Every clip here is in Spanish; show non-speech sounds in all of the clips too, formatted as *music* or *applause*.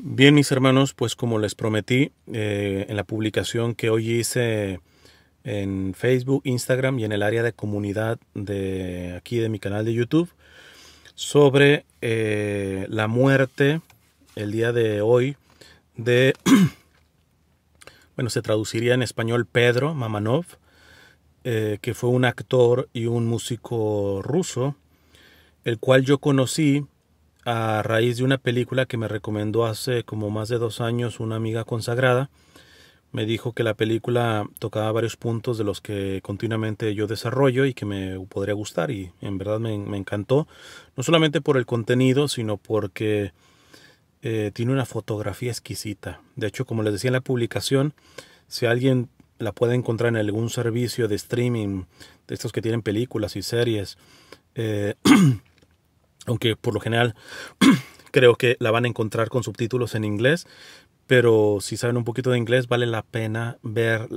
Bien, mis hermanos, pues como les prometí eh, en la publicación que hoy hice en Facebook, Instagram y en el área de comunidad de aquí de mi canal de YouTube, sobre eh, la muerte el día de hoy de, *clears throat* bueno, se traduciría en español Pedro Mamanov, eh, que fue un actor y un músico ruso, el cual yo conocí a raíz de una película que me recomendó hace como más de dos años una amiga consagrada. Me dijo que la película tocaba varios puntos de los que continuamente yo desarrollo y que me podría gustar y en verdad me, encantó, no solamente por el contenido, sino porque eh, tiene una fotografía exquisita. De hecho, como les decía en la publicación, si alguien la puede encontrar en algún servicio de streaming, de estos que tienen películas y series, eh, *clears throat* aunque por lo general *clears throat* creo que la van a encontrar con subtítulos en inglés, pero si saben un poquito de inglés vale la pena ver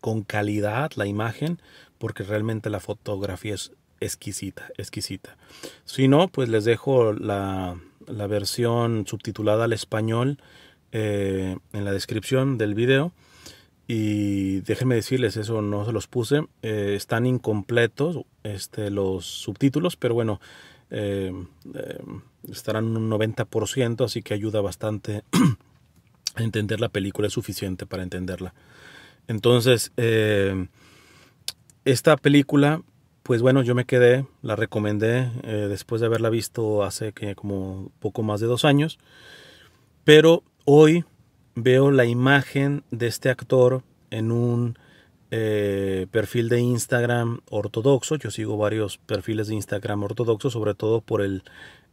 con calidad la imagen porque realmente la fotografía es exquisita, exquisita. Si no, pues les dejo la, la versión subtitulada al español eh, en la descripción del video. Y déjenme decirles, eso no se los puse. Eh, están incompletos este, los subtítulos, pero bueno, eh, eh, estarán un 90%, así que ayuda bastante *clears throat* a entender la película, es suficiente para entenderla. Entonces, eh, esta película, pues bueno, yo me quedé, la recomendé eh, después de haberla visto hace que como poco más de dos años, pero hoy veo la imagen de este actor en un eh, perfil de Instagram ortodoxo. Yo sigo varios perfiles de Instagram ortodoxo, sobre todo por el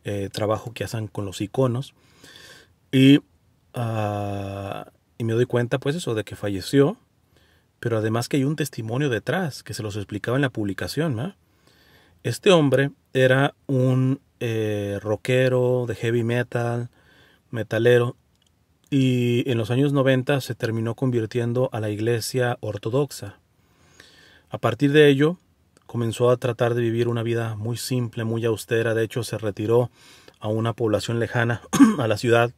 eh, trabajo que hacen con los iconos. Y, ah, y me doy cuenta, pues, eso de que falleció, pero además que hay un testimonio detrás que se los explicaba en la publicación. Este hombre era un eh, rockero de heavy metal, metalero, y en los años 90 se terminó convirtiendo a la iglesia ortodoxa. A partir de ello, comenzó a tratar de vivir una vida muy simple, muy austera, de hecho se retiró a una población lejana *clears throat* a la ciudad.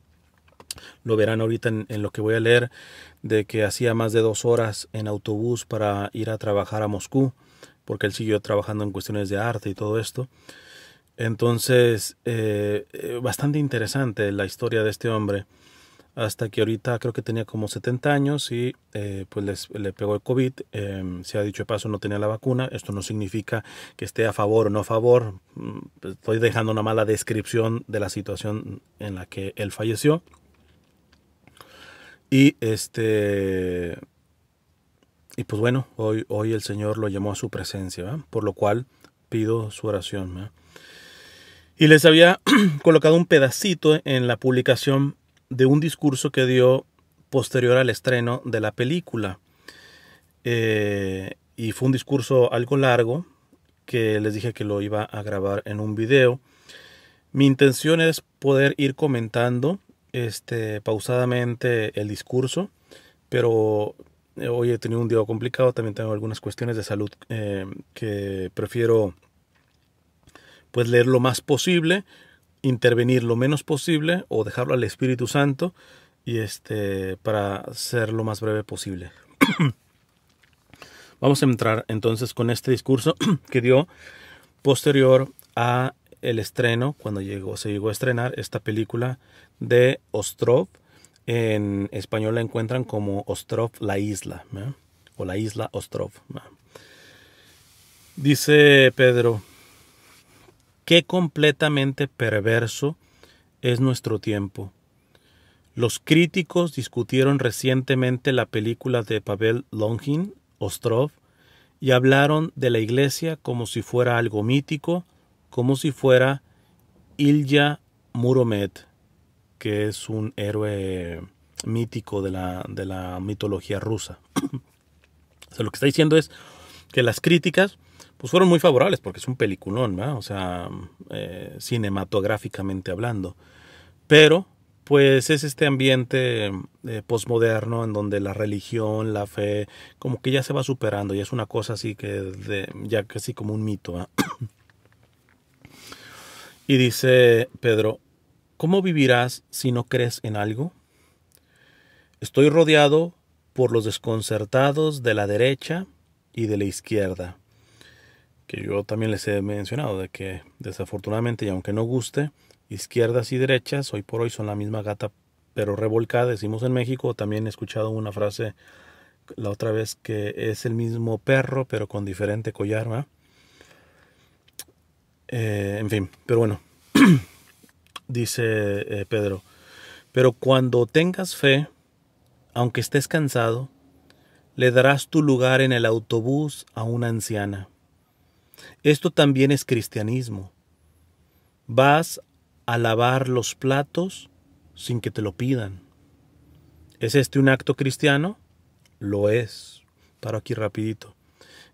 Lo verán ahorita en, lo que voy a leer, de que hacía más de dos horas en autobús para ir a trabajar a Moscú, porque él siguió trabajando en cuestiones de arte y todo esto. Entonces, eh, eh, bastante interesante la historia de este hombre hasta que ahorita creo que tenía como 70 años y eh, pues le pegó el COVID. Em, se ha dicho de paso, no tenía la vacuna. Esto no significa que esté a favor o no a favor. Mm, estoy dejando una mala descripción de la situación en la que él falleció. Y este. Y pues bueno, hoy, hoy el Señor lo llamó a su presencia, por lo cual pido su oración. Y les había *clears throat* colocado un pedacito en la publicación de un discurso que dio posterior al estreno de la película. Eh, y fue un discurso algo largo que les dije que lo iba a grabar en un video. Mi intención es poder ir comentando este, pausadamente el discurso, pero eh, hoy he tenido un día complicado, también tengo algunas cuestiones de salud eh, que prefiero pues leer lo más posible intervenir lo menos posible o dejarlo al Espíritu Santo y este para ser lo más breve posible. *clears throat* Vamos a entrar entonces con este discurso *clears throat* que dio posterior a el estreno cuando llegó se llegó a estrenar esta película de Ostrov en español la encuentran como Ostrov la isla o la isla Ostrov. Dice Pedro Qué completamente perverso es nuestro tiempo. Los críticos discutieron recientemente la película de Pavel Longin, Ostrov, y hablaron de la iglesia como si fuera algo mítico, como si fuera Ilya Muromet, que es un héroe mítico de la, de la mitología rusa. *clears throat* lo que está diciendo es que las críticas pues fueron muy favorables porque es un peliculón, ¿verdad? o sea, eh, cinematográficamente hablando. Pero, pues es este ambiente postmoderno eh, posmoderno en donde la religión, la fe, como que ya se va superando y es una cosa así que ya casi como un mito. y dice Pedro, ¿cómo vivirás si no crees en algo? Estoy rodeado por los desconcertados de la derecha y de la izquierda que yo también les he mencionado, de que desafortunadamente y aunque no guste, izquierdas y derechas hoy por hoy son la misma gata pero revolcada, decimos en México, también he escuchado una frase la otra vez que es el mismo perro pero con diferente collar, eh, en fin, pero bueno, *clears throat* dice eh, Pedro, pero cuando tengas fe, aunque estés cansado, le darás tu lugar en el autobús a una anciana esto también es cristianismo. Vas a lavar los platos sin que te lo pidan. ¿Es este un acto cristiano? Lo es. Paro aquí rapidito.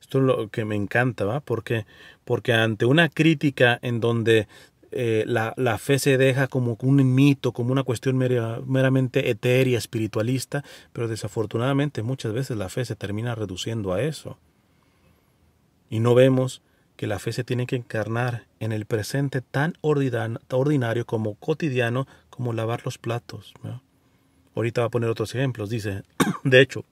Esto es lo que me encanta, ¿va? Porque, porque ante una crítica en donde eh, la, la, fe se deja como un mito, como una cuestión meramente etérea, espiritualista, pero desafortunadamente muchas veces la fe se termina reduciendo a eso. Y no vemos que la fe se tiene que encarnar en el presente tan ordinario como cotidiano como lavar los platos. Ahorita va a poner otros ejemplos. Dice, *clears throat* de hecho,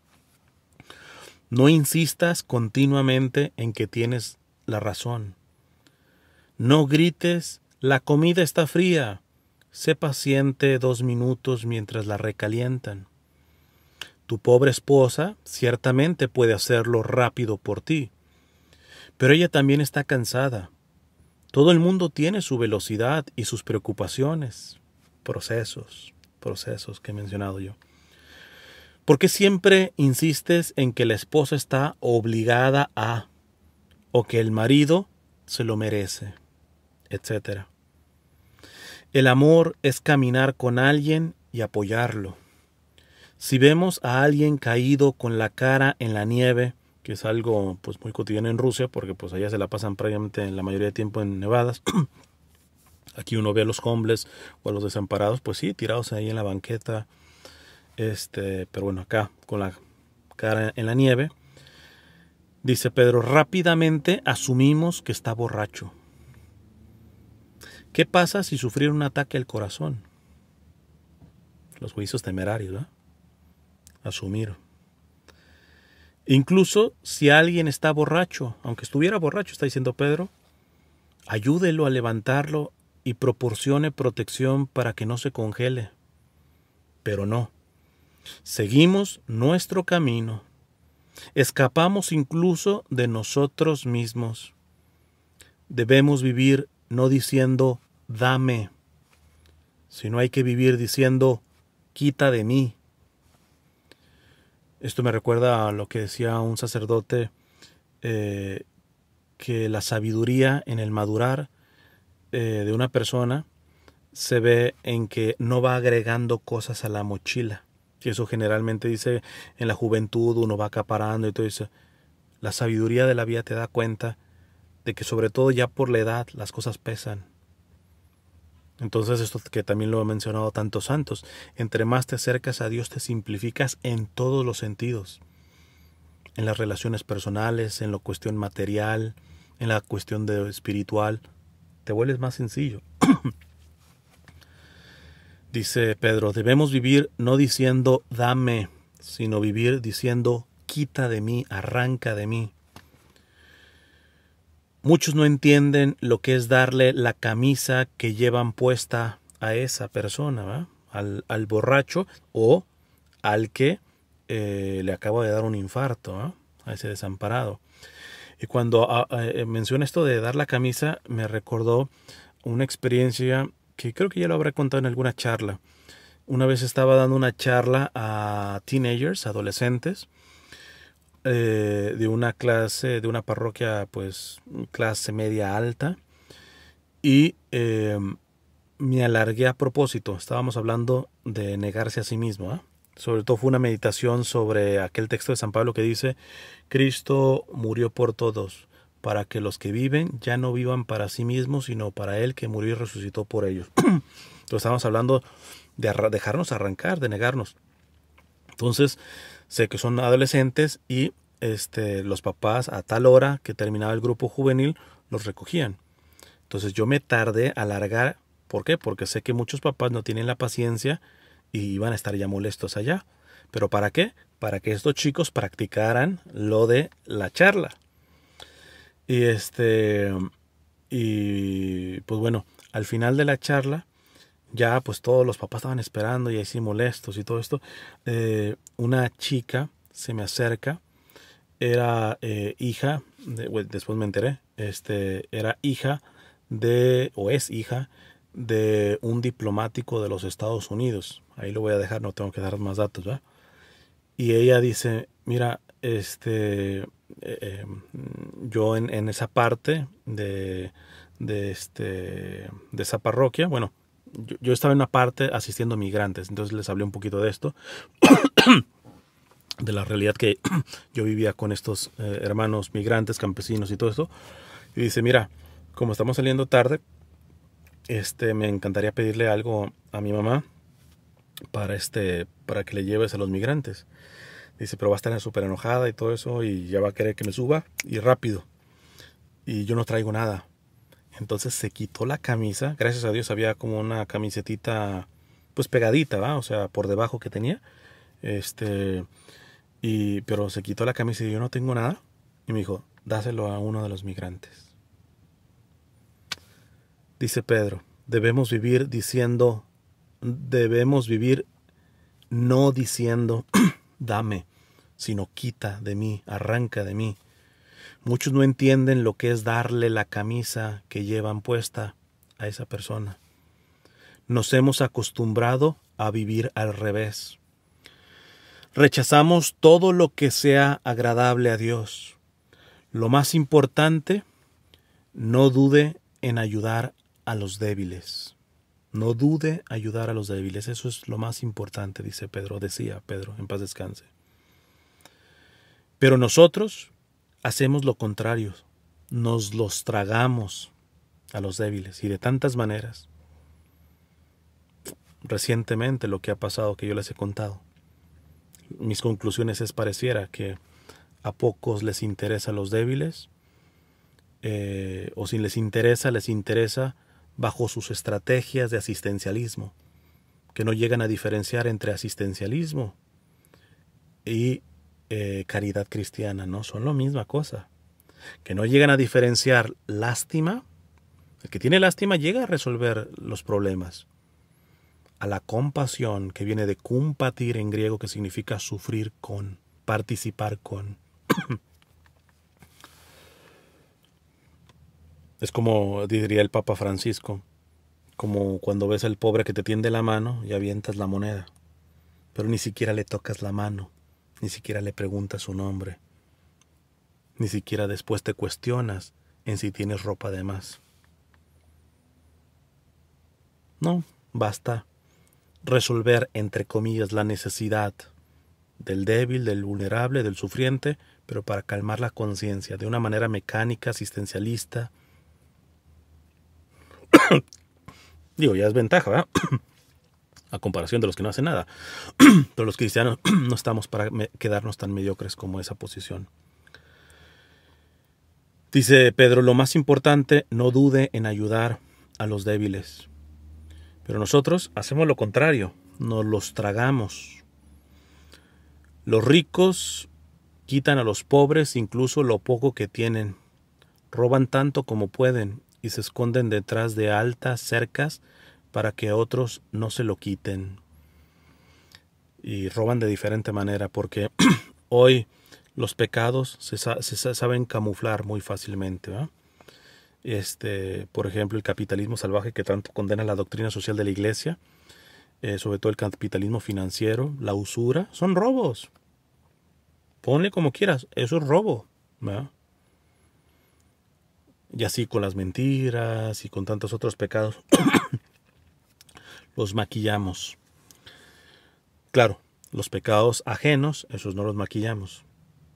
no insistas continuamente en que tienes la razón. No grites, la comida está fría. Sé paciente dos minutos mientras la recalientan. Tu pobre esposa ciertamente puede hacerlo rápido por ti, pero ella también está cansada. Todo el mundo tiene su velocidad y sus preocupaciones, procesos, procesos que he mencionado yo. ¿Por qué siempre insistes en que la esposa está obligada a o que el marido se lo merece, etcétera? El amor es caminar con alguien y apoyarlo. Si vemos a alguien caído con la cara en la nieve, que es algo pues muy cotidiano en Rusia, porque pues allá se la pasan prácticamente la mayoría de tiempo en nevadas. *clears throat* Aquí uno ve a los hombres o a los desamparados, pues sí, tirados ahí en la banqueta. Este, pero bueno, acá con la cara en la nieve. Dice Pedro, rápidamente asumimos que está borracho. ¿Qué pasa si sufrir un ataque al corazón? Los juicios temerarios, ¿no? Asumir. Incluso si alguien está borracho, aunque estuviera borracho, está diciendo Pedro, ayúdelo a levantarlo y proporcione protección para que no se congele. Pero no. Seguimos nuestro camino. Escapamos incluso de nosotros mismos. Debemos vivir no diciendo dame, sino hay que vivir diciendo quita de mí, esto me recuerda a lo que decía un sacerdote, eh, que la sabiduría en el madurar eh, de una persona se ve en que no va agregando cosas a la mochila. Y eso generalmente dice en la juventud uno va acaparando y todo eso. La sabiduría de la vida te da cuenta de que sobre todo ya por la edad las cosas pesan entonces, esto que también lo ha mencionado tantos santos, entre más te acercas a Dios te simplificas en todos los sentidos, en las relaciones personales, en la cuestión material, en la cuestión de espiritual, te vuelves más sencillo. *coughs* Dice Pedro, debemos vivir no diciendo dame, sino vivir diciendo quita de mí, arranca de mí. Muchos no entienden lo que es darle la camisa que llevan puesta a esa persona, al, borracho o al que eh, le acaba de dar un infarto, a ese desamparado. Y cuando ah, eh, a, esto de dar la camisa, me recordó una experiencia que creo que ya lo habrá contado en alguna charla. Una vez estaba dando una charla a teenagers, adolescentes, eh, de una clase, de una parroquia, pues clase media alta. Y em, me alargué a propósito. Estábamos hablando de negarse a sí mismo. ¿ah? Sobre todo fue una meditación sobre aquel texto de San Pablo que dice, Cristo murió por todos, para que los que viven ya no vivan para sí mismos, sino para Él que murió y resucitó por ellos. *clears throat* Entonces estábamos hablando de dejarnos arrancar, de negarnos. Entonces sé que son adolescentes y este, los papás a tal hora que terminaba el grupo juvenil los recogían. Entonces yo me tardé a alargar. ¿Por qué? Porque sé que muchos papás no tienen la paciencia y van a estar ya molestos allá. ¿Pero para qué? Para que estos chicos practicaran lo de la charla. Y este. Y pues bueno, al final de la charla ya pues todos los papás estaban esperando y así molestos y todo esto, eh, una chica se me acerca, era eh, hija, después me enteré, este, era hija de, o es hija, de un diplomático de los Estados Unidos. Ahí lo voy a dejar, no tengo que dar más datos, Y ella dice, mira, este, eh, yo en, en, esa parte de, de, este, de esa parroquia, bueno, yo, estaba en una parte asistiendo a migrantes, entonces les hablé un poquito de esto. *coughs* de la realidad que *coughs* yo vivía con estos eh, hermanos migrantes, campesinos y todo esto. Y dice, mira, como estamos saliendo tarde, este, me encantaría pedirle algo a mi mamá para, este, para que le lleves a los migrantes. Dice, pero va a estar súper enojada y todo eso y ya va a querer que me suba y rápido. Y yo no traigo nada. Entonces se quitó la camisa, gracias a Dios había como una camisetita pues pegadita, ¿va? O sea, por debajo que tenía. Este y pero se quitó la camisa y yo no tengo nada y me dijo, "Dáselo a uno de los migrantes." Dice Pedro, "Debemos vivir diciendo debemos vivir no diciendo *clears throat* dame, sino quita de mí, arranca de mí." Muchos no entienden lo que es darle la camisa que llevan puesta a esa persona. Nos hemos acostumbrado a vivir al revés. Rechazamos todo lo que sea agradable a Dios. Lo más importante, no dude en ayudar a los débiles. No dude ayudar a los débiles. Eso es lo más importante, dice Pedro, decía Pedro, en paz descanse. Pero nosotros hacemos lo contrario, nos los tragamos a los débiles y de tantas maneras. Recientemente lo que ha pasado que yo les he contado, mis conclusiones es pareciera que a pocos les interesa a los débiles, eh, o si les interesa, les interesa bajo sus estrategias de asistencialismo, que no llegan a diferenciar entre asistencialismo y eh, caridad cristiana, no, son la misma cosa. Que no llegan a diferenciar lástima. El que tiene lástima llega a resolver los problemas. A la compasión, que viene de compatir en griego, que significa sufrir con, participar con. *coughs* es como diría el Papa Francisco, como cuando ves al pobre que te tiende la mano y avientas la moneda, pero ni siquiera le tocas la mano ni siquiera le preguntas su nombre, ni siquiera después te cuestionas en si tienes ropa de más. No, basta resolver, entre comillas, la necesidad del débil, del vulnerable, del sufriente, pero para calmar la conciencia de una manera mecánica, asistencialista. *coughs* Digo, ya es ventaja, ¿verdad? *coughs* a comparación de los que no hacen nada. *clears throat* Pero los cristianos *clears throat* no estamos para quedarnos tan mediocres como esa posición. Dice Pedro, lo más importante, no dude en ayudar a los débiles. Pero nosotros hacemos lo contrario, nos los tragamos. Los ricos quitan a los pobres incluso lo poco que tienen. Roban tanto como pueden y se esconden detrás de altas cercas para que otros no se lo quiten. Y roban de diferente manera porque *clears throat* hoy los pecados se, saben camuflar muy fácilmente. Este, por ejemplo, el capitalismo salvaje que tanto condena la doctrina social de la iglesia, eh, sobre todo el capitalismo financiero, la usura, son robos. Ponle como quieras, eso es robo. Y así con las mentiras y con tantos otros pecados *clears throat* los maquillamos. Claro, los pecados ajenos, esos no los maquillamos.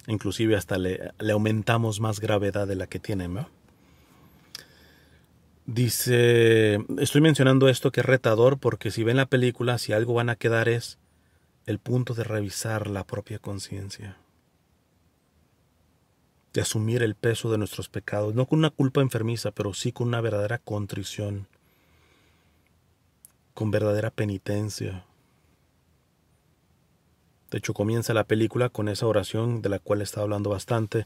Inclusive hasta le, aumentamos más gravedad de la que tiene. ¿no? Dice, estoy mencionando esto que es retador porque si ven la película, si algo van a quedar es el punto de revisar la propia conciencia, de asumir el peso de nuestros pecados, no con una culpa enfermiza, pero sí con una verdadera contrición con verdadera penitencia. De hecho, comienza la película con esa oración de la cual he estado hablando bastante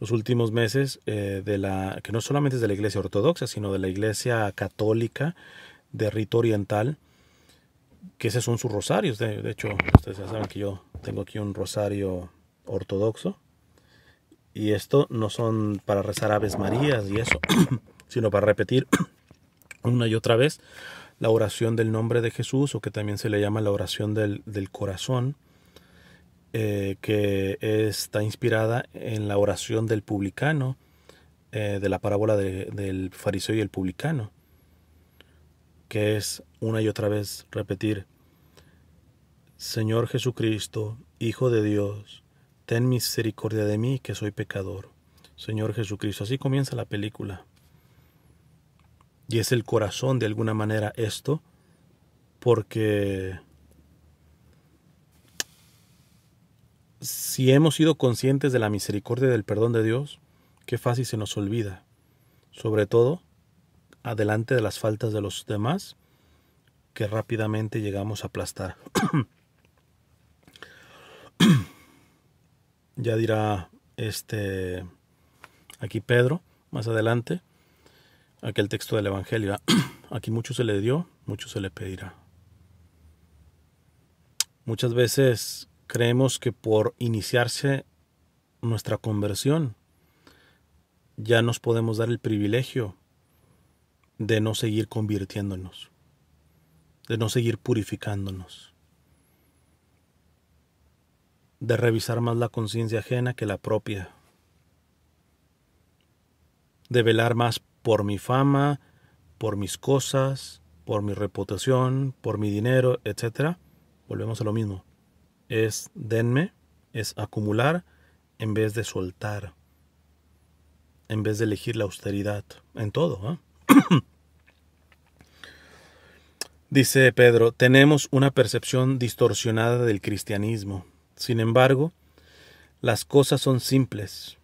los últimos meses, eh, de la, que no solamente es de la iglesia ortodoxa, sino de la iglesia católica de rito oriental, que esos son sus rosarios. De, de hecho, ustedes ya saben que yo tengo aquí un rosario ortodoxo. Y esto no son para rezar Aves Marías y eso, *clears throat* sino para repetir *clears throat* una y otra vez la oración del nombre de Jesús o que también se le llama la oración del, del corazón, eh, que está inspirada en la oración del publicano, eh, de la parábola del fariseo y el publicano, que es una y otra vez repetir, Señor Jesucristo, Hijo de Dios, ten misericordia de mí que soy pecador. Señor Jesucristo, así comienza la película. Y es el corazón de alguna manera esto, porque si hemos sido conscientes de la misericordia y del perdón de Dios, qué fácil se nos olvida, sobre todo adelante de las faltas de los demás, que rápidamente llegamos a aplastar. *clears throat* ya dirá este aquí Pedro más adelante aquel texto del Evangelio. ¿ah? *clears throat* Aquí mucho se le dio, mucho se le pedirá. Muchas veces creemos que por iniciarse nuestra conversión ya nos podemos dar el privilegio de no seguir convirtiéndonos, de no seguir purificándonos, de revisar más la conciencia ajena que la propia, de velar más por mi fama, por mis cosas, por mi reputación, por mi dinero, etc. Volvemos a lo mismo. Es denme, es acumular en vez de soltar, en vez de elegir la austeridad en todo. ¿ah? *coughs* Dice Pedro, tenemos una percepción distorsionada del cristianismo. Sin embargo, las cosas son simples,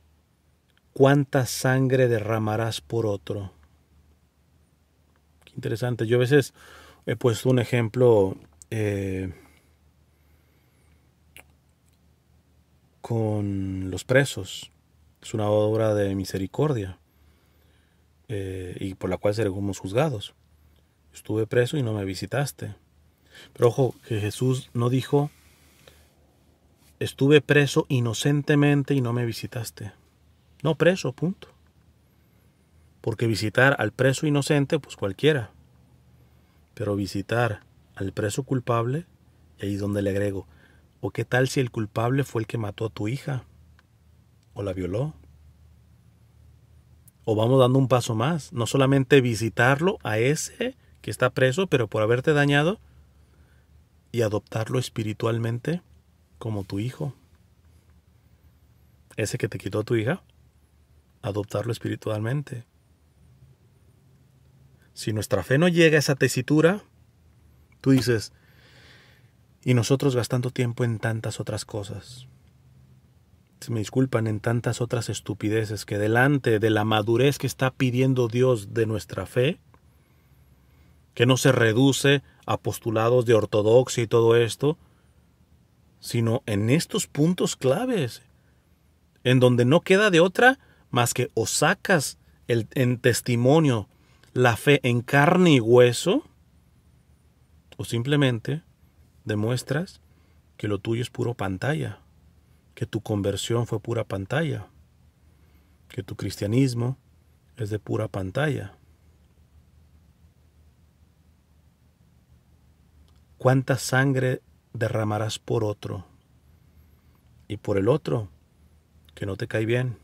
cuánta sangre derramarás por otro. Qué interesante. Yo a veces he puesto un ejemplo eh, con los presos. Es una obra de misericordia eh, y por la cual seremos juzgados. Estuve preso y no me visitaste. Pero ojo, que Jesús no dijo, estuve preso inocentemente y no me visitaste. No preso, punto. Porque visitar al preso inocente, pues cualquiera. Pero visitar al preso culpable, y ahí es donde le agrego, ¿o qué tal si el culpable fue el que mató a tu hija? ¿O la violó? O vamos dando un paso más, no solamente visitarlo a ese que está preso, pero por haberte dañado, y adoptarlo espiritualmente como tu hijo. Ese que te quitó a tu hija, adoptarlo espiritualmente. Si nuestra fe no llega a esa tesitura, tú dices, y nosotros gastando tiempo en tantas otras cosas. Se me disculpan en tantas otras estupideces que delante de la madurez que está pidiendo Dios de nuestra fe, que no se reduce a postulados de ortodoxia y todo esto, sino en estos puntos claves, en donde no queda de otra más que o sacas en testimonio la fe en carne y hueso, o simplemente demuestras que lo tuyo es puro pantalla, que tu conversión fue pura pantalla, que tu cristianismo es de pura pantalla. ¿Cuánta sangre derramarás por otro? Y por el otro, que no te cae bien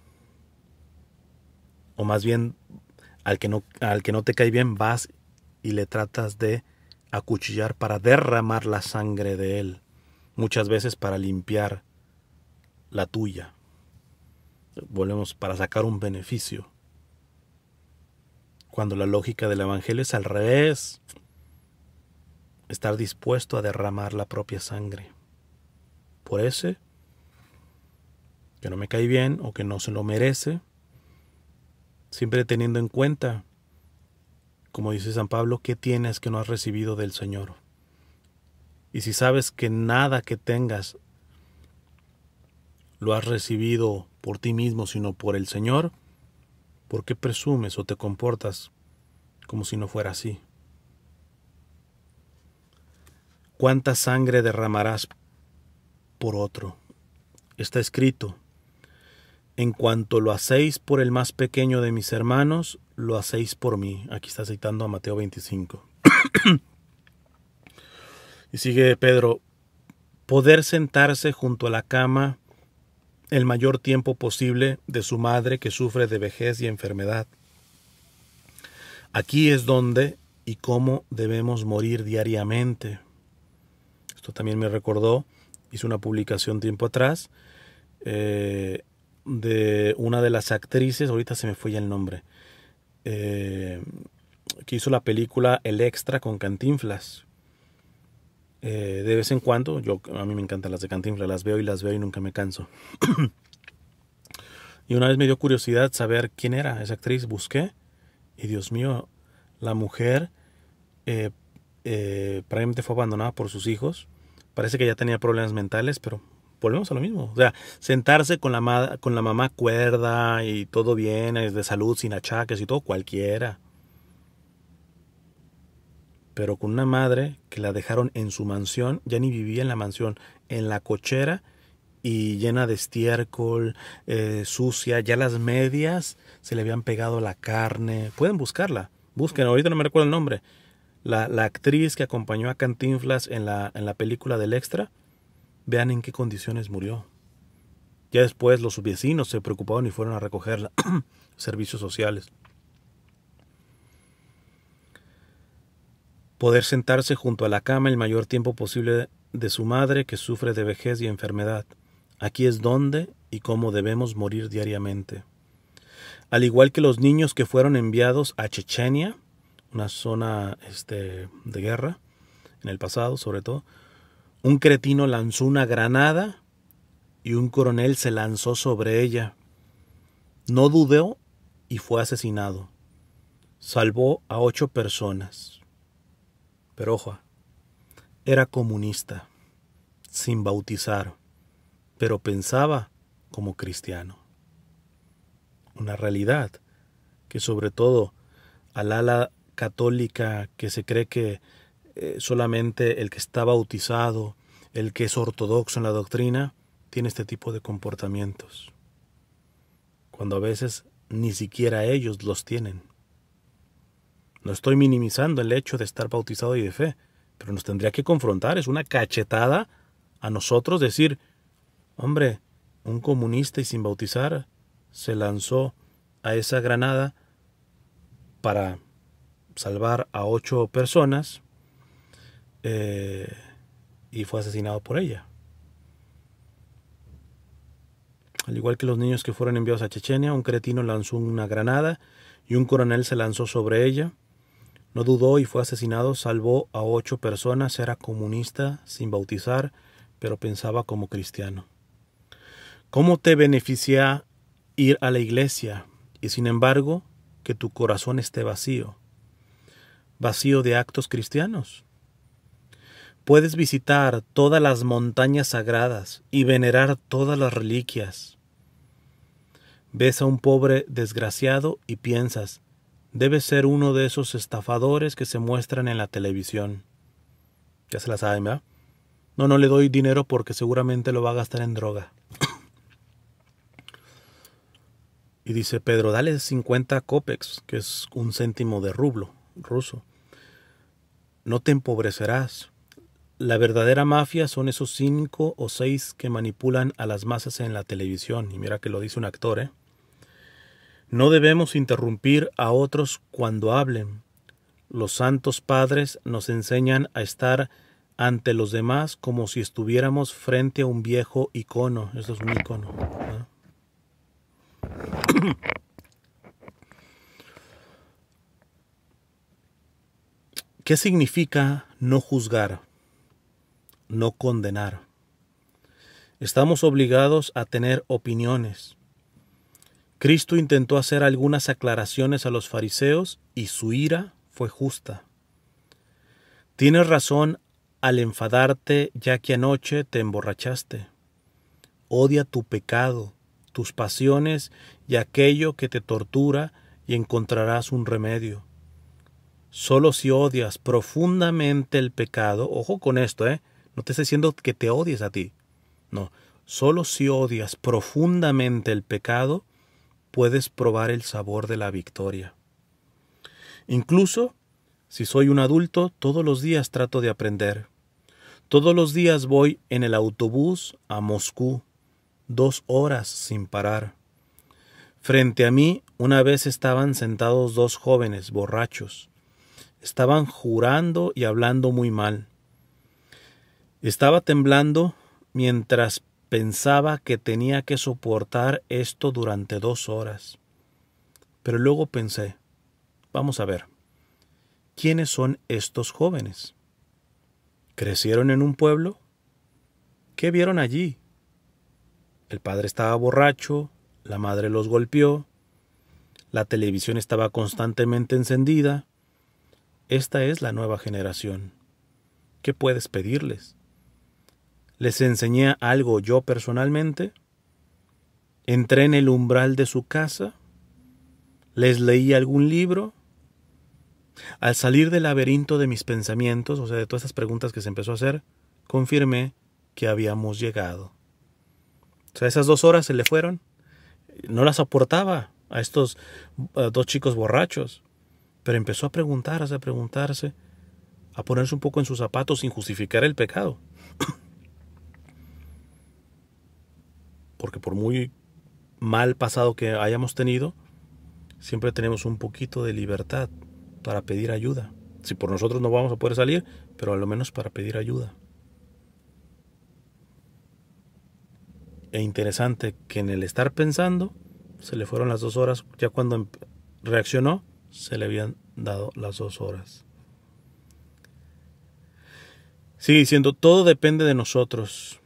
o más bien al que no, al que no te cae bien, vas y le tratas de acuchillar para derramar la sangre de él, muchas veces para limpiar la tuya. Volvemos para sacar un beneficio. Cuando la lógica del Evangelio es al revés, estar dispuesto a derramar la propia sangre. Por ese que no me cae bien o que no se lo merece, siempre teniendo en cuenta, como dice San Pablo, qué tienes que no has recibido del Señor. Y si sabes que nada que tengas lo has recibido por ti mismo, sino por el Señor, ¿por qué presumes o te comportas como si no fuera así? ¿Cuánta sangre derramarás por otro? Está escrito, en cuanto lo hacéis por el más pequeño de mis hermanos, lo hacéis por mí. Aquí está citando a Mateo 25. y sigue Pedro, poder sentarse junto a la cama el mayor tiempo posible de su madre que sufre de vejez y enfermedad. Aquí es donde y cómo debemos morir diariamente. Esto también me recordó, hice una publicación tiempo atrás, eh, de una de las actrices, ahorita se me fue ya el nombre, eh, que hizo la película El Extra con Cantinflas. Eh, de vez en cuando, yo a mí me encantan las de Cantinflas, las veo y las veo y nunca me canso. *clears throat* y una vez me dio curiosidad saber quién era esa actriz, busqué y Dios mío, la mujer eh, eh prácticamente fue abandonada por sus hijos. Parece que ya tenía problemas mentales, pero volvemos a lo mismo. O sea, sentarse con la, con la mamá cuerda y todo bien, es eh, de salud, sin achaques y todo, cualquiera. Pero con una madre que la dejaron en su mansión, ya ni vivía en la mansión, en la cochera y llena de estiércol, eh, sucia, ya las medias se le habían pegado la carne. Pueden buscarla, busquen, ahorita no me recuerdo el nombre. La, la, actriz que acompañó a Cantinflas en la, en la película del Extra, Vean en qué condiciones murió. Ya después los vecinos se preocuparon y fueron a recogerla. *clears throat* Servicios sociales. Poder sentarse junto a la cama el mayor tiempo posible de su madre que sufre de vejez y enfermedad. Aquí es donde y cómo debemos morir diariamente. Al igual que los niños que fueron enviados a Chechenia, una zona este, de guerra, en el pasado sobre todo, un cretino lanzó una granada y un coronel se lanzó sobre ella. No dudó y fue asesinado. Salvó a ocho personas. Pero ojo, era comunista, sin bautizar, pero pensaba como cristiano. Una realidad que sobre todo al ala católica que se cree que eh, solamente el que está bautizado, el que es ortodoxo en la doctrina, tiene este tipo de comportamientos, cuando a veces ni siquiera ellos los tienen. No estoy minimizando el hecho de estar bautizado y de fe, pero nos tendría que confrontar, es una cachetada a nosotros decir, hombre, un comunista y sin bautizar se lanzó a esa granada para salvar a ocho personas eh, y fue asesinado por ella. Al igual que los niños que fueron enviados a Chechenia, un cretino lanzó una granada y un coronel se lanzó sobre ella. No dudó y fue asesinado, salvó a ocho personas, era comunista sin bautizar, pero pensaba como cristiano. ¿Cómo te beneficia ir a la iglesia y sin embargo que tu corazón esté vacío? Vacío de actos cristianos. Puedes visitar todas las montañas sagradas y venerar todas las reliquias. Ves a un pobre desgraciado y piensas, debe ser uno de esos estafadores que se muestran en la televisión. Ya se las saben, No, no le doy dinero porque seguramente lo va a gastar en droga. *clears throat* y dice Pedro, dale 50 copex, que es un céntimo de rublo ruso. No te empobrecerás, la verdadera mafia son esos cinco o seis que manipulan a las masas en la televisión. Y mira que lo dice un actor, ¿eh? No debemos interrumpir a otros cuando hablen. Los santos padres nos enseñan a estar ante los demás como si estuviéramos frente a un viejo icono. Eso es un icono. *coughs* ¿Qué significa no juzgar? no condenar. Estamos obligados a tener opiniones. Cristo intentó hacer algunas aclaraciones a los fariseos y su ira fue justa. Tienes razón al enfadarte ya que anoche te emborrachaste. Odia tu pecado, tus pasiones y aquello que te tortura y encontrarás un remedio. Solo si odias profundamente el pecado, ojo con esto, ¿eh? No te estoy diciendo que te odies a ti. No, solo si odias profundamente el pecado, puedes probar el sabor de la victoria. Incluso, si soy un adulto, todos los días trato de aprender. Todos los días voy en el autobús a Moscú, dos horas sin parar. Frente a mí una vez estaban sentados dos jóvenes borrachos. Estaban jurando y hablando muy mal. Estaba temblando mientras pensaba que tenía que soportar esto durante dos horas. Pero luego pensé, vamos a ver, ¿quiénes son estos jóvenes? ¿Crecieron en un pueblo? ¿Qué vieron allí? El padre estaba borracho, la madre los golpeó, la televisión estaba constantemente encendida. Esta es la nueva generación. ¿Qué puedes pedirles? les enseñé algo yo personalmente, entré en el umbral de su casa, les leí algún libro, al salir del laberinto de mis pensamientos, o sea, de todas esas preguntas que se empezó a hacer, confirmé que habíamos llegado. O sea, esas dos horas se le fueron. No las aportaba a estos dos chicos borrachos. Pero empezó a preguntarse, a preguntarse, a ponerse un poco en sus zapatos sin justificar el pecado. *coughs* porque por muy mal pasado que hayamos tenido, siempre tenemos un poquito de libertad para pedir ayuda. Si por nosotros no vamos a poder salir, pero a lo menos para pedir ayuda. E interesante que en el estar pensando, se le fueron las dos horas, ya cuando em, reaccionó, se le habían dado las dos horas. Sigue diciendo, todo depende de nosotros,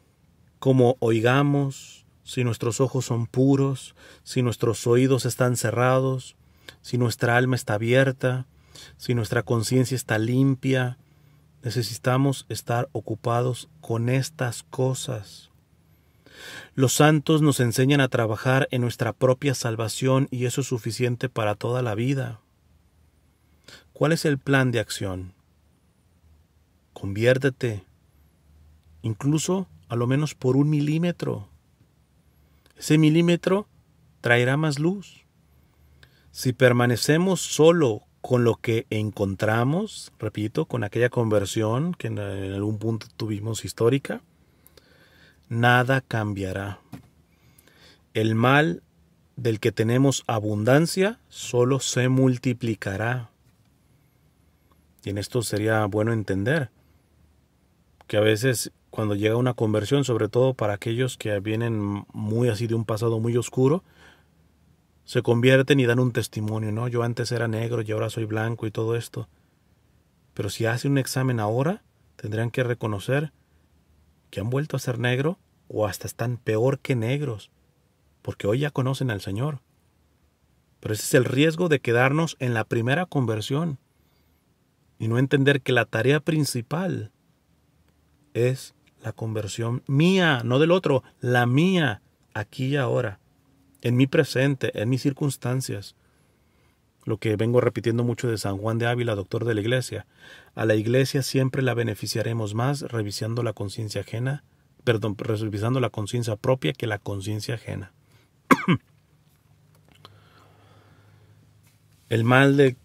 como oigamos, si nuestros ojos son puros, si nuestros oídos están cerrados, si nuestra alma está abierta, si nuestra conciencia está limpia, necesitamos estar ocupados con estas cosas. Los santos nos enseñan a trabajar en nuestra propia salvación y eso es suficiente para toda la vida. ¿Cuál es el plan de acción? Conviértete, incluso a lo menos por un milímetro ese milímetro traerá más luz. Si permanecemos solo con lo que encontramos, repito, con aquella conversión que en algún punto tuvimos histórica, nada cambiará. El mal del que tenemos abundancia solo se multiplicará. Y en esto sería bueno entender que a veces cuando llega una conversión, sobre todo para aquellos que vienen muy así de un pasado muy oscuro, se convierten y dan un testimonio, ¿no? Yo antes era negro y ahora soy blanco y todo esto. Pero si hace un examen ahora, tendrían que reconocer que han vuelto a ser negro o hasta están peor que negros, porque hoy ya conocen al Señor. Pero ese es el riesgo de quedarnos en la primera conversión y no entender que la tarea principal es la conversión mía, no del otro, la mía, aquí y ahora, en mi presente, en mis circunstancias. Lo que vengo repitiendo mucho de San Juan de Ávila, doctor de la Iglesia. A la Iglesia siempre la beneficiaremos más revisando la conciencia ajena, perdón, revisando la conciencia propia que la conciencia ajena. *clears throat* El mal del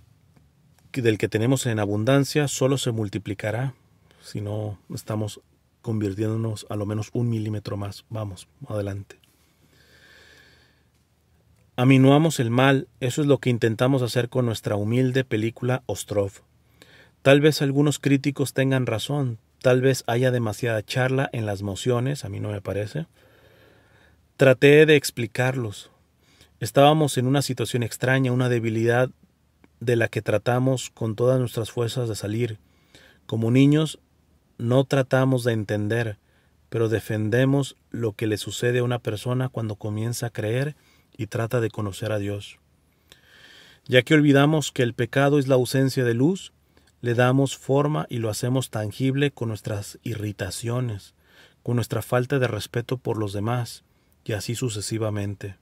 que tenemos en abundancia solo se multiplicará si no estamos convirtiéndonos a lo menos un milímetro más. Vamos, adelante. Aminuamos el mal, eso es lo que intentamos hacer con nuestra humilde película Ostrov. Tal vez algunos críticos tengan razón, tal vez haya demasiada charla en las mociones, a mí no me parece. Traté de explicarlos. Estábamos en una situación extraña, una debilidad de la que tratamos con todas nuestras fuerzas de salir. Como niños no tratamos de entender, pero defendemos lo que le sucede a una persona cuando comienza a creer y trata de conocer a Dios. Ya que olvidamos que el pecado es la ausencia de luz, le damos forma y lo hacemos tangible con nuestras irritaciones, con nuestra falta de respeto por los demás, y así sucesivamente.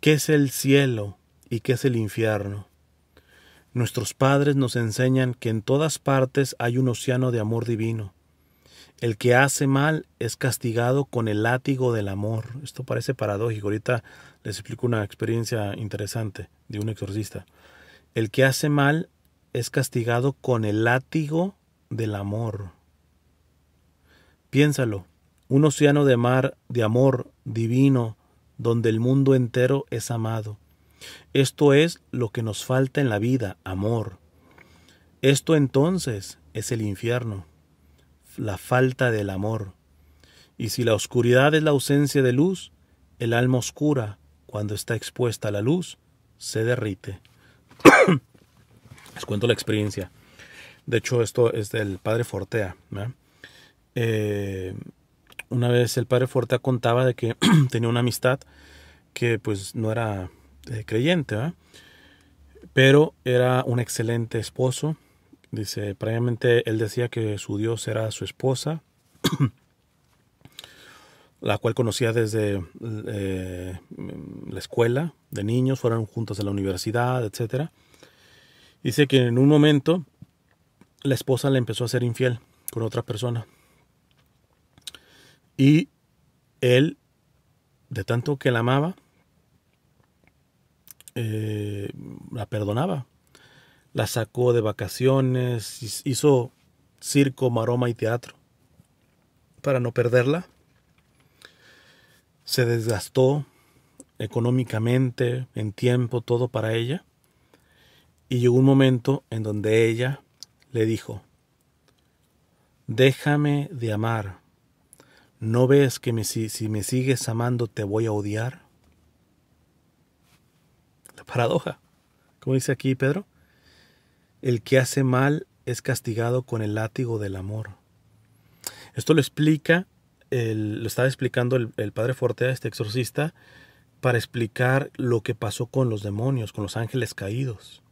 ¿Qué es el cielo y qué es el infierno? Nuestros padres nos enseñan que en todas partes hay un océano de amor divino. El que hace mal es castigado con el látigo del amor. Esto parece paradójico. Ahorita les explico una experiencia interesante de un exorcista. El que hace mal es castigado con el látigo del amor. Piénsalo, un océano de mar de amor divino donde el mundo entero es amado. Esto es lo que nos falta en la vida, amor. Esto entonces es el infierno, la falta del amor. Y si la oscuridad es la ausencia de luz, el alma oscura, cuando está expuesta a la luz, se derrite. *coughs* Les cuento la experiencia. De hecho, esto es del padre Fortea. Eh, una vez el padre Fortea contaba de que *coughs* tenía una amistad que pues no era eh, creyente, pero era un excelente esposo. Dice, previamente él decía que su Dios era su esposa, *clears throat* la cual conocía desde eh, la escuela de niños, fueron juntos a la universidad, etc. Dice que en un momento la esposa le empezó a ser infiel con otra persona. Y él, de tanto que la amaba, eh, la perdonaba. La sacó de vacaciones, hizo circo, maroma y teatro para no perderla. Se desgastó económicamente, en tiempo, todo para ella. Y llegó un momento en donde ella le dijo, déjame de amar. ¿No ves que si me sigues amando te voy a odiar? paradoja. Como dice aquí Pedro, el que hace mal es castigado con el látigo del amor. Esto lo explica, lo estaba explicando el, el padre Fortea, este exorcista, para explicar lo que pasó con los demonios, con los ángeles caídos.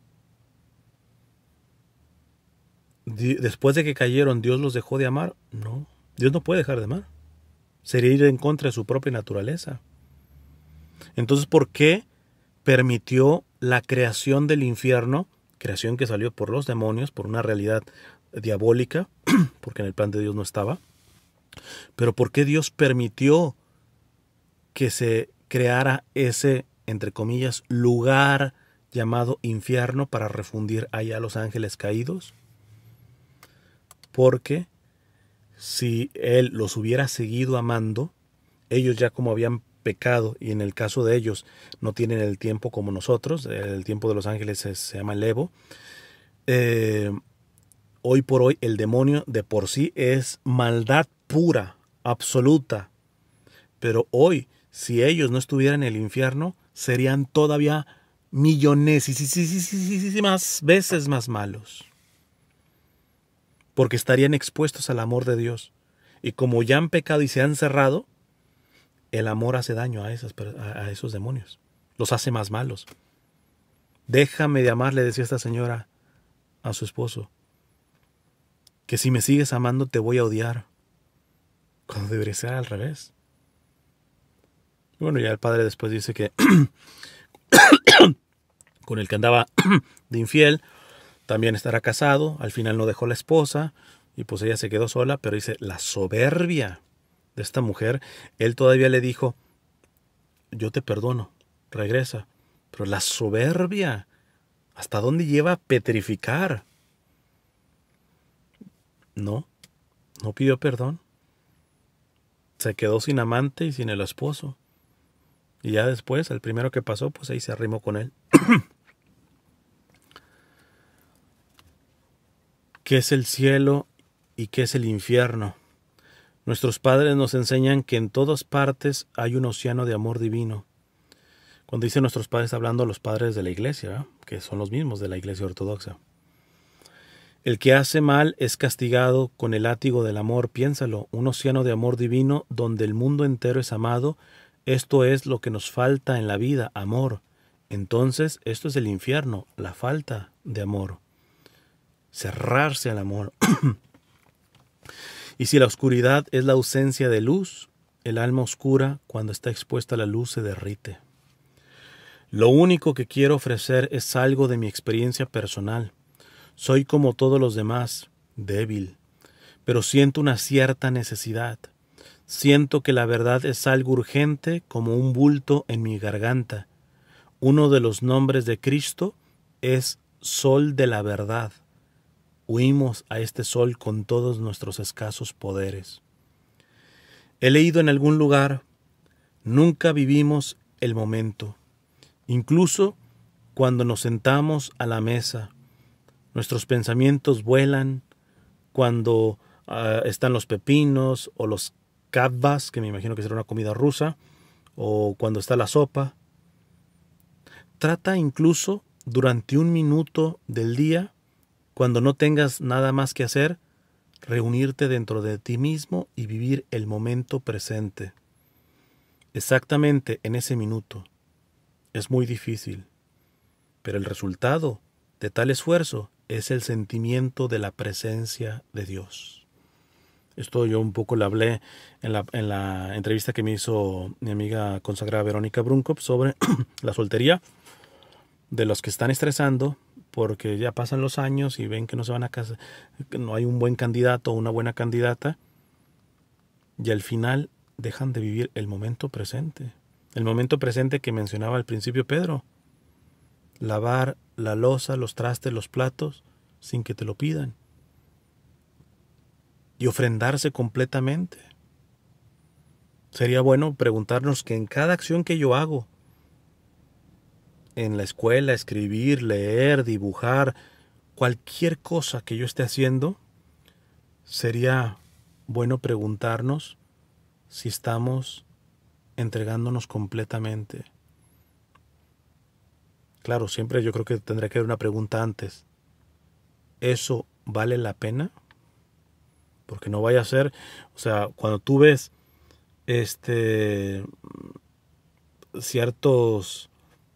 Después de que cayeron, ¿Dios los dejó de amar? No, Dios no puede dejar de amar. Sería ir en contra de su propia naturaleza. Entonces, ¿por qué permitió la creación del infierno, creación que salió por los demonios, por una realidad diabólica, *clears throat* porque en el plan de Dios no estaba. Pero ¿por qué Dios permitió que se creara ese, entre comillas, lugar llamado infierno para refundir allá a los ángeles caídos? Porque si Él los hubiera seguido amando, ellos ya como habían pecado y en el caso de ellos no tienen el tiempo como nosotros, el tiempo de los ángeles se, llama levo eh, hoy por hoy el demonio de por sí es maldad pura, absoluta. Pero hoy, si ellos no estuvieran en el infierno, serían todavía millones y sí, sí, sí, más veces más malos. Porque estarían expuestos al amor de Dios. Y como ya han pecado y se han cerrado, el amor hace daño a, esas, a esos demonios, los hace más malos. Déjame de amar, le decía esta señora a su esposo, que si me sigues amando te voy a odiar, cuando debería ser al revés. Bueno, ya el padre después dice que *coughs* con el que andaba *coughs* de infiel, también estará casado, al final no dejó la esposa y pues ella se quedó sola, pero dice la soberbia de esta mujer, él todavía le dijo, yo te perdono, regresa. Pero la soberbia, ¿hasta dónde lleva a petrificar? No, no pidió perdón. Se quedó sin amante y sin el esposo. Y ya después, el primero que pasó, pues ahí se arrimó con él. *clears throat* ¿Qué es el cielo y qué es el infierno? Nuestros padres nos enseñan que en todas partes hay un océano de amor divino. Cuando dicen nuestros padres, hablando a los padres de la iglesia, que son los mismos de la iglesia ortodoxa. El que hace mal es castigado con el látigo del amor, piénsalo, un océano de amor divino donde el mundo entero es amado, esto es lo que nos falta en la vida, amor. Entonces, esto es el infierno, la falta de amor. Cerrarse al amor. *clears throat* *coughs* Y si la oscuridad es la ausencia de luz, el alma oscura, cuando está expuesta a la luz, se derrite. Lo único que quiero ofrecer es algo de mi experiencia personal. Soy como todos los demás, débil, pero siento una cierta necesidad. Siento que la verdad es algo urgente como un bulto en mi garganta. Uno de los nombres de Cristo es Sol de la Verdad. Huimos a este sol con todos nuestros escasos poderes. He leído en algún lugar, nunca vivimos el momento, incluso cuando nos sentamos a la mesa. Nuestros pensamientos vuelan cuando ah, están los pepinos o los kabbas, que me imagino que será una comida rusa, o cuando está la sopa. Trata incluso durante un minuto del día cuando no tengas nada más que hacer, reunirte dentro de ti mismo y vivir el momento presente. Exactamente en ese minuto. Es muy difícil. Pero el resultado de tal esfuerzo es el sentimiento de la presencia de Dios. Esto yo un poco lo hablé en la, entrevista que me hizo mi amiga consagrada Verónica Brunkop sobre *clears throat* la soltería de los que están estresando porque ya pasan los años y ven que no se van a casar, que no hay un buen candidato o una buena candidata, y al final dejan de vivir el momento presente. El momento presente que mencionaba al principio Pedro. Lavar la losa, los trastes, los platos, sin que te lo pidan. Y ofrendarse completamente. Sería bueno preguntarnos que en cada acción que yo hago, en la escuela, escribir, leer, dibujar, cualquier cosa que yo esté haciendo, sería bueno preguntarnos si estamos entregándonos completamente. Claro, siempre yo creo que tendría que haber una pregunta antes. ¿Eso vale la pena? Porque no vaya a ser, o sea, cuando tú ves este ciertos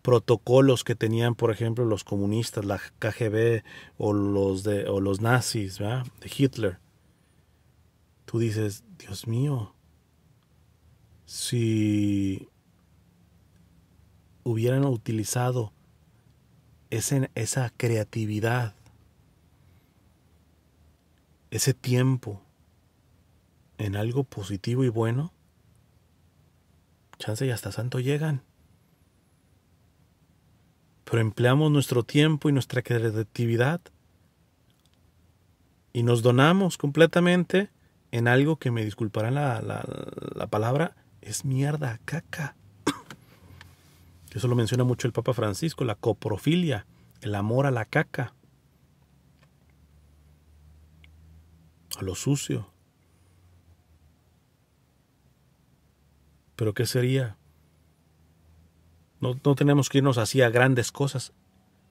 protocolos que tenían, por ejemplo, los comunistas, la KGB o los, de, los nazis, de Hitler. Tú dices, Dios mío, si hubieran utilizado esa creatividad, ese tiempo en algo positivo y bueno, chance y hasta santo llegan pero empleamos nuestro tiempo y nuestra creatividad y nos donamos completamente en algo que me disculparán la, la palabra, es mierda, caca. *coughs* Eso lo menciona mucho el Papa Francisco, la coprofilia, el amor a la caca, a lo sucio. Pero ¿qué sería no, tenemos que irnos así a grandes cosas,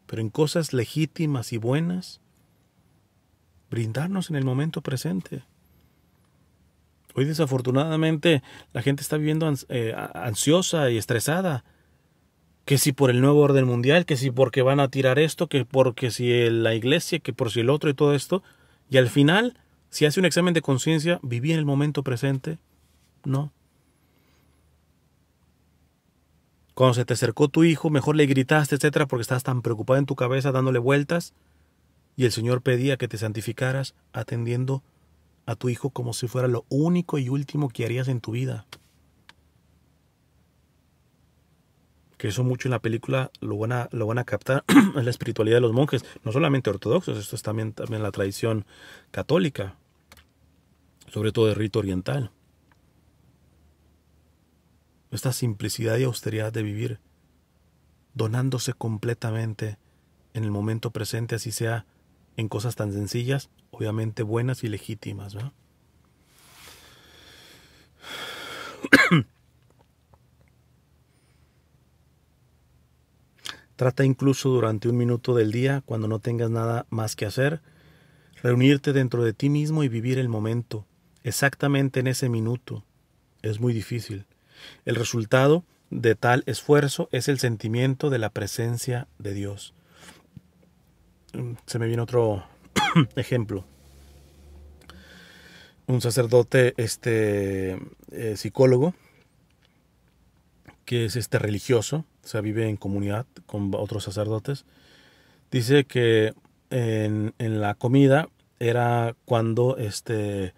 pero en cosas legítimas y buenas, brindarnos en el momento presente. Hoy desafortunadamente la gente está viviendo eh, ansiosa y estresada. Que si por el nuevo orden mundial, que si porque van a tirar esto, que porque si la iglesia, que por si el otro y todo esto. Y al final, si hace un examen de conciencia, ¿viví en el momento presente? No. Cuando se te acercó tu hijo, mejor le gritaste, etcétera, porque estabas tan preocupado en tu cabeza dándole vueltas. Y el Señor pedía que te santificaras atendiendo a tu hijo como si fuera lo único y último que harías en tu vida. Que eso mucho en la película lo van a, lo van a captar *clears throat* la espiritualidad de los monjes, no solamente ortodoxos, esto es también, también la tradición católica, sobre todo el rito oriental esta simplicidad y austeridad de vivir, donándose completamente en el momento presente, así sea en cosas tan sencillas, obviamente buenas y legítimas. *coughs* Trata incluso durante un minuto del día, cuando no tengas nada más que hacer, reunirte dentro de ti mismo y vivir el momento, exactamente en ese minuto. Es muy difícil. El resultado de tal esfuerzo es el sentimiento de la presencia de Dios. Mm, se me viene otro *clears throat* ejemplo. Un sacerdote, este eh, psicólogo, que es este religioso, o sea, vive en comunidad con otros sacerdotes, dice que en, la comida era cuando este,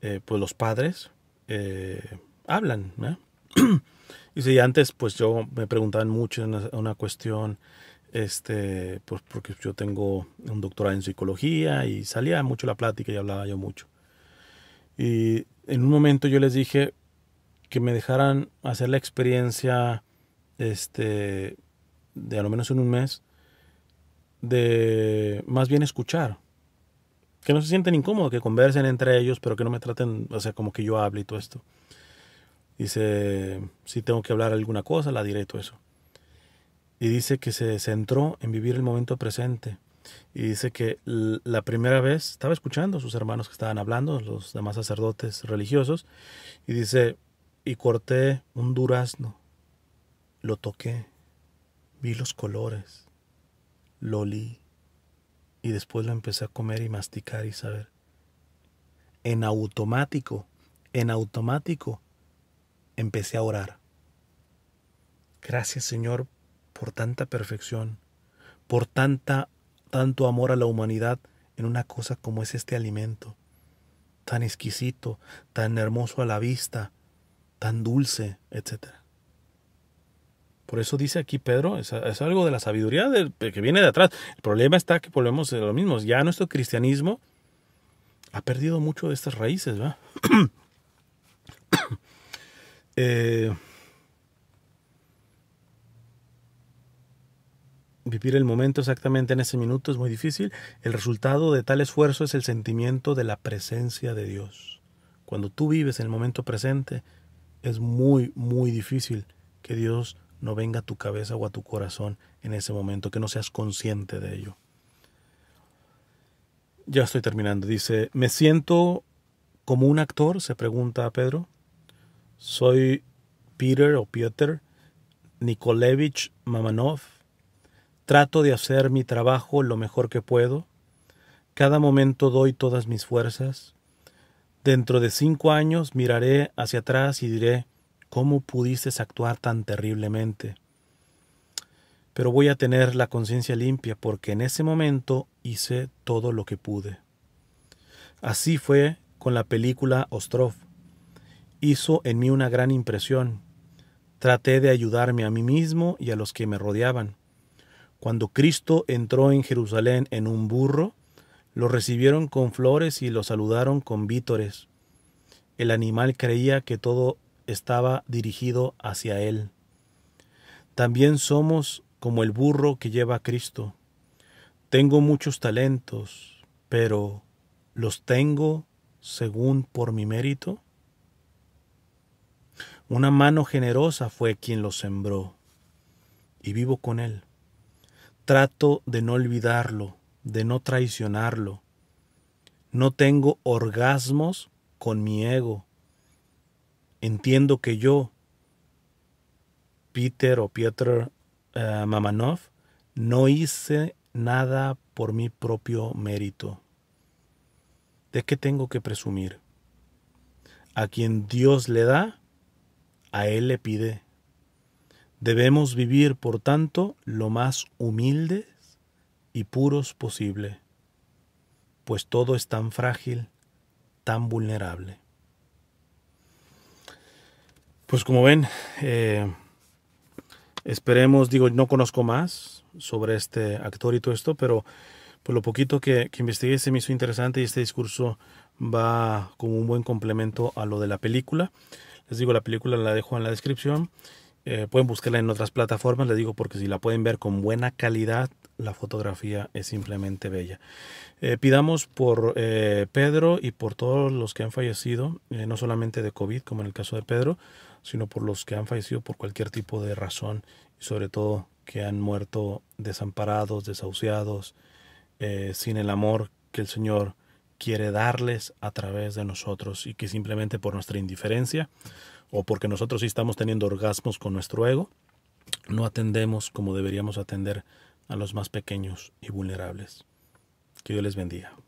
eh, pues los padres eh, hablan, ¿eh? *clears throat* y si antes pues yo me preguntaban mucho una, una cuestión, este, pues porque yo tengo un doctorado en psicología y salía mucho la plática y hablaba yo mucho. Y en un momento yo les dije que me dejaran hacer la experiencia, este, de a lo menos en un mes, de más bien escuchar. Que no se sienten incómodos, que conversen entre ellos, pero que no me traten, o sea, como que yo hable y todo esto. Dice, si tengo que hablar alguna cosa, la diré todo eso. Y dice que se centró en vivir el momento presente. Y dice que la primera vez estaba escuchando a sus hermanos que estaban hablando, los demás sacerdotes religiosos, y dice, y corté un durazno, lo toqué, vi los colores, lo olí, y después lo empecé a comer y masticar y saber. En automático, en automático, empecé a orar. Gracias Señor por tanta perfección, por tanta, tanto amor a la humanidad en una cosa como es este alimento, tan exquisito, tan hermoso a la vista, tan dulce, etcétera Por eso dice aquí Pedro, es, algo de la sabiduría que viene de atrás. El problema está que volvemos a lo mismo. Ya nuestro cristianismo ha perdido mucho de estas raíces, ¿verdad? *clears throat* *coughs* Eh, vivir el momento exactamente en ese minuto es muy difícil. El resultado de tal esfuerzo es el sentimiento de la presencia de Dios. Cuando tú vives en el momento presente, es muy, muy difícil que Dios no venga a tu cabeza o a tu corazón en ese momento, que no seas consciente de ello. Ya estoy terminando. Dice, ¿me siento como un actor? Se pregunta Pedro. Soy Peter o Piotr Nikolevich Mamanov. Trato de hacer mi trabajo lo mejor que puedo. Cada momento doy todas mis fuerzas. Dentro de cinco años miraré hacia atrás y diré, ¿cómo pudiste actuar tan terriblemente? Pero voy a tener la conciencia limpia porque en ese momento hice todo lo que pude. Así fue con la película Ostrov hizo en mí una gran impresión. Traté de ayudarme a mí mismo y a los que me rodeaban. Cuando Cristo entró en Jerusalén en un burro, lo recibieron con flores y lo saludaron con vítores. El animal creía que todo estaba dirigido hacia él. También somos como el burro que lleva a Cristo. Tengo muchos talentos, pero ¿los tengo según por mi mérito? Una mano generosa fue quien lo sembró. Y vivo con él. Trato de no olvidarlo, de no traicionarlo. No tengo orgasmos con mi ego. Entiendo que yo, Peter o Pieter eh, Mamanov, no hice nada por mi propio mérito. ¿De qué tengo que presumir? A quien Dios le da, a Él le pide. Debemos vivir, por tanto, lo más humildes y puros posible, pues todo es tan frágil, tan vulnerable. Pues como ven, eh, esperemos, digo, no conozco más sobre este actor y todo esto, pero por pues lo poquito que, que investigué se me hizo interesante y este discurso va como un buen complemento a lo de la película. Les digo, la película la dejo en la descripción. Eh, pueden buscarla en otras plataformas, les digo, porque si la pueden ver con buena calidad, la fotografía es simplemente bella. Eh, pidamos por eh, Pedro y por todos los que han fallecido, no solamente de COVID, como en el caso de Pedro, sino por los que han fallecido por cualquier tipo de razón y sobre todo que han muerto desamparados, desahuciados, sin el amor que el Señor quiere darles a través de nosotros y que simplemente por nuestra indiferencia o porque nosotros sí estamos teniendo orgasmos con nuestro ego, no atendemos como deberíamos atender a los más pequeños y vulnerables. Que Dios les bendiga.